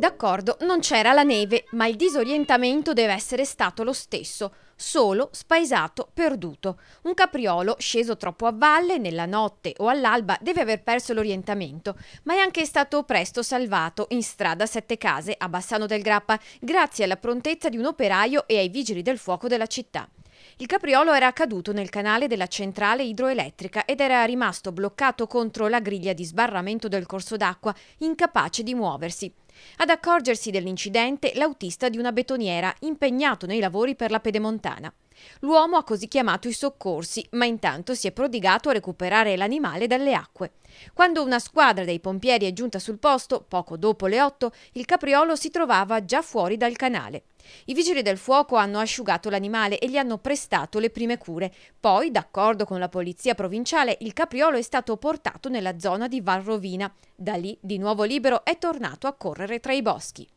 D'accordo, non c'era la neve, ma il disorientamento deve essere stato lo stesso, solo, spaesato, perduto. Un capriolo, sceso troppo a valle, nella notte o all'alba, deve aver perso l'orientamento, ma è anche stato presto salvato in strada Sette Case a Bassano del Grappa, grazie alla prontezza di un operaio e ai vigili del fuoco della città. Il capriolo era caduto nel canale della centrale idroelettrica ed era rimasto bloccato contro la griglia di sbarramento del corso d'acqua, incapace di muoversi. Ad accorgersi dell'incidente l'autista di una betoniera impegnato nei lavori per la pedemontana. L'uomo ha così chiamato i soccorsi, ma intanto si è prodigato a recuperare l'animale dalle acque. Quando una squadra dei pompieri è giunta sul posto, poco dopo le 8, il capriolo si trovava già fuori dal canale. I vigili del fuoco hanno asciugato l'animale e gli hanno prestato le prime cure. Poi, d'accordo con la polizia provinciale, il capriolo è stato portato nella zona di Valrovina. Da lì, di nuovo libero, è tornato a correre tra i boschi.